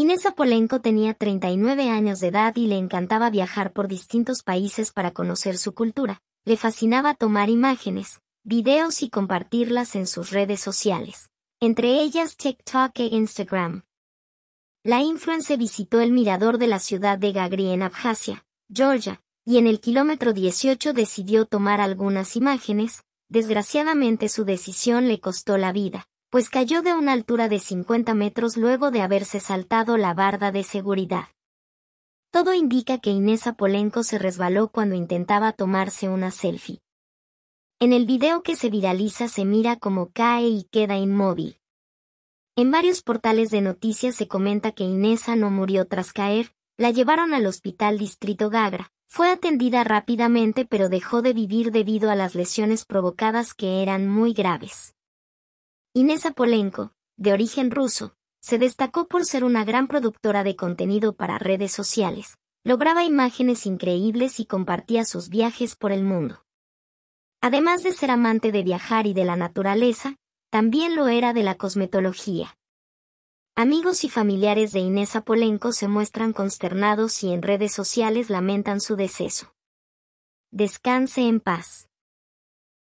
Inés Apolenco tenía 39 años de edad y le encantaba viajar por distintos países para conocer su cultura. Le fascinaba tomar imágenes, videos y compartirlas en sus redes sociales, entre ellas TikTok e Instagram. La influencer visitó el mirador de la ciudad de Gagri en Abjasia, Georgia, y en el kilómetro 18 decidió tomar algunas imágenes, desgraciadamente su decisión le costó la vida pues cayó de una altura de 50 metros luego de haberse saltado la barda de seguridad. Todo indica que Inés Apolenco se resbaló cuando intentaba tomarse una selfie. En el video que se viraliza se mira cómo cae y queda inmóvil. En varios portales de noticias se comenta que Inesa no murió tras caer, la llevaron al hospital Distrito Gagra, fue atendida rápidamente pero dejó de vivir debido a las lesiones provocadas que eran muy graves. Inés Apolenko, de origen ruso, se destacó por ser una gran productora de contenido para redes sociales, lograba imágenes increíbles y compartía sus viajes por el mundo. Además de ser amante de viajar y de la naturaleza, también lo era de la cosmetología. Amigos y familiares de Inés Apolenko se muestran consternados y en redes sociales lamentan su deceso. Descanse en paz.